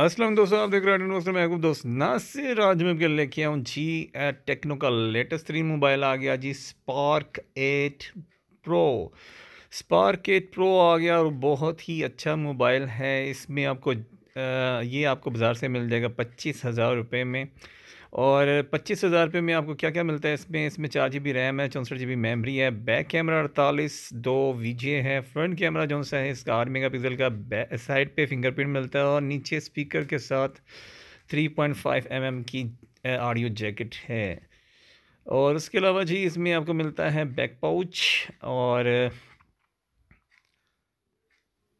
असलम दोस्तों आप देख रहे हैं दोस्तों महबूब दोस्त नासिर आज मैं लेके आऊँ जी एट टेक्नो का लेटेस्ट थ्री मोबाइल आ गया जी Spark eight pro Spark eight pro आ गया और बहुत ही अच्छा मोबाइल है इसमें आपको आ, ये आपको बाज़ार से मिल जाएगा पच्चीस हज़ार रुपये में और पच्चीस हज़ार रुपये में आपको क्या क्या मिलता है इसमें इसमें चार जी बी रैम है चौंसठ जी बी मेमरी है बैक कैमरा अड़तालीस दो वी जे है फ्रंट कैमरा जो सा है इसका आठ मेगा पिक्सल का साइड पे फिंगरप्रिंट मिलता है और नीचे स्पीकर के साथ three point five M M की ऑडियो जैकेट है और उसके अलावा जी इसमें आपको मिलता है बैक पाउच और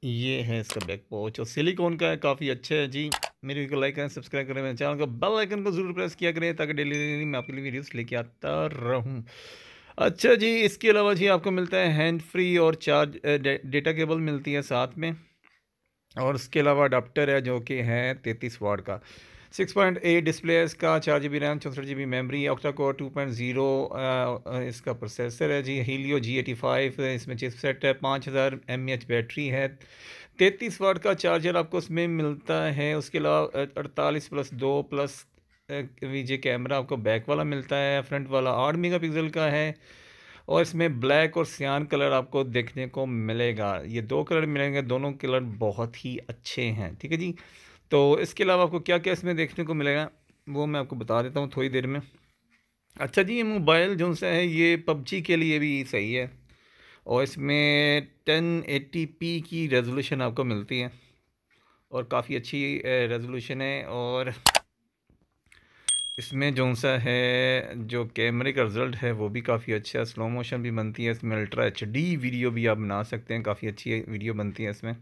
ये है इसका बैक पाउच और सिलिकॉन का है काफ़ी अच्छा है जी मेरे को लाइक करें सब्सक्राइब करें मेरे चैनल को बेल आइकन को जरूर प्रेस किया करें ताकि डेली डेली मैं आपके लिए वीडियोस लेके आता रहूं अच्छा जी इसके अलावा जी आपको मिलता है हैंड फ्री और चार्ज डेटा केबल मिलती है साथ में और इसके अलावा अडाप्टर है जो कि है तैंतीस वाट का सिक्स पॉइंट एट डिस्प्ले है इसका चार जी बी रैम चौंसठ G B memory octa core two point zero इसका प्रोसेसर है जी हीलियो जी एटी फाइव इसमें चिप सेट है पाँच हज़ार एम एच बैटरी है तैंतीस वाट का चार्जर आपको उसमें मिलता है उसके अलावा अड़तालीस प्लस दो प्लस वीजे कैमरा आपको बैक वाला मिलता है फ्रंट वाला आठ मेगा पिक्सल का है और इसमें ब्लैक और सियान कलर आपको देखने को मिलेगा ये दो कलर मिलेंगे दोनों कलर बहुत ही अच्छे हैं ठीक है जी तो इसके अलावा आपको क्या क्या इसमें देखने को मिलेगा वो मैं आपको बता देता हूँ थोड़ी देर में अच्छा जी ये मोबाइल जो सा है ये पबजी के लिए भी सही है और इसमें टेन एटी पी की रेजोल्यूशन आपको मिलती है और काफ़ी अच्छी रेजोल्यूशन है और इसमें जो सा है जो कैमरे का रिज़ल्ट है वो भी काफ़ी अच्छा है स्लो मोशन भी बनती है इसमें अल्ट्रा एच डी वीडियो भी आप बना सकते हैं काफ़ी अच्छी वीडियो बनती है इसमें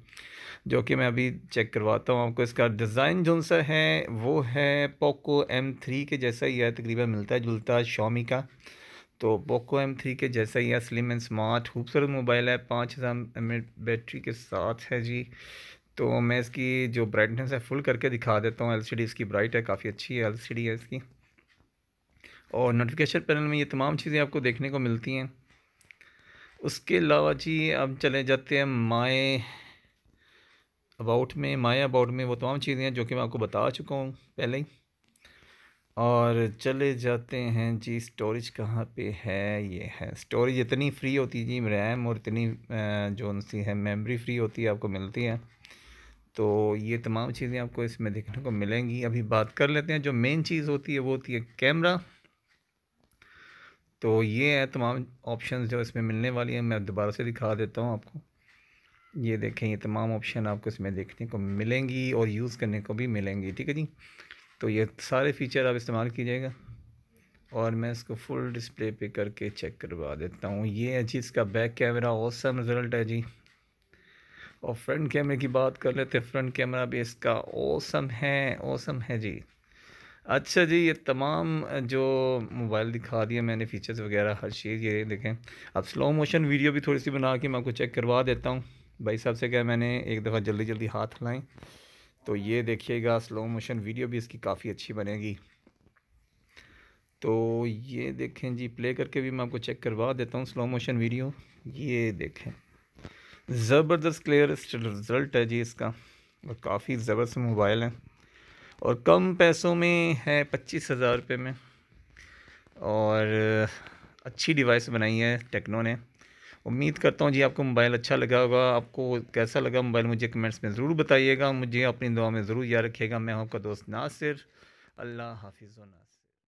जो कि मैं अभी चेक करवाता हूँ आपको इसका डिज़ाइन जो सा है वो है पोको एम थ्री के जैसा ही है तकरीबन मिलता है जुलता शॉमी का तो पोको एम थ्री के जैसा ही है स्लिम एंड स्मार्ट खूबसूरत मोबाइल है पाँच हज़ार एम बैटरी के साथ है जी तो मैं इसकी जो ब्राइटनेस है फुल करके दिखा देता हूँ एलसीडी इसकी ब्राइट है काफ़ी अच्छी है एलसीडी है इसकी और नोटिफिकेशन पैनल में ये तमाम चीज़ें आपको देखने को मिलती हैं उसके अलावा जी अब चले जाते हैं माए अबाउट में माए अबाउट में वो तमाम चीज़ें हैं जो कि मैं आपको बता चुका हूँ पहले ही और चले जाते हैं जी स्टोरेज कहाँ पे है ये है स्टोरेज इतनी फ्री होती है जी रैम और इतनी जो सी है मेमोरी फ्री होती है आपको मिलती है तो ये तमाम चीज़ें आपको इसमें देखने को मिलेंगी अभी बात कर लेते हैं जो मेन चीज़ होती है वो होती है कैमरा तो ये है तमाम ऑप्शन जो इसमें मिलने वाली हैं मैं दोबारा से दिखा देता हूँ आपको ये देखें ये तमाम ऑप्शन आपको इसमें देखने को मिलेंगी और यूज़ करने को भी मिलेंगी ठीक है जी तो ये सारे फीचर आप इस्तेमाल कीजिएगा और मैं इसको फुल डिस्प्ले पे करके चेक करवा देता हूँ ये है जी इसका बैक कैमरा औसम रिज़ल्ट है जी और फ्रंट कैमरे की बात कर लेते हैं फ्रंट कैमरा भी इसका ओसम है ओसम है जी अच्छा जी ये तमाम जो मोबाइल दिखा दिया मैंने फ़ीचर्स वगैरह हर चीज़ ये देखें अब स्लो मोशन वीडियो भी थोड़ी सी बना के मैं आपको चेक करवा देता हूँ भाई साहब से क्या मैंने एक दफ़ा जल्दी जल्दी हाथ हिलाएँ तो ये देखिएगा स्लो मोशन वीडियो भी इसकी काफ़ी अच्छी बनेगी तो ये देखें जी प्ले करके भी मैं आपको चेक करवा देता हूँ स्लो मोशन वीडियो ये देखें ज़बरदस्त क्लियर रिज़ल्ट है जी इसका और काफ़ी ज़बरदस्त मोबाइल है और कम पैसों में है पच्चीस हज़ार रुपये में और अच्छी डिवाइस बनाई है टेक्नो ने उम्मीद करता हूँ जी आपको मोबाइल अच्छा लगा होगा आपको कैसा लगा मोबाइल मुझे कमेंट्स में ज़रूर बताइएगा मुझे अपनी दुआ में ज़रूर याद रखिएगा मैं आपका दोस्त नासिर अल्लाह ना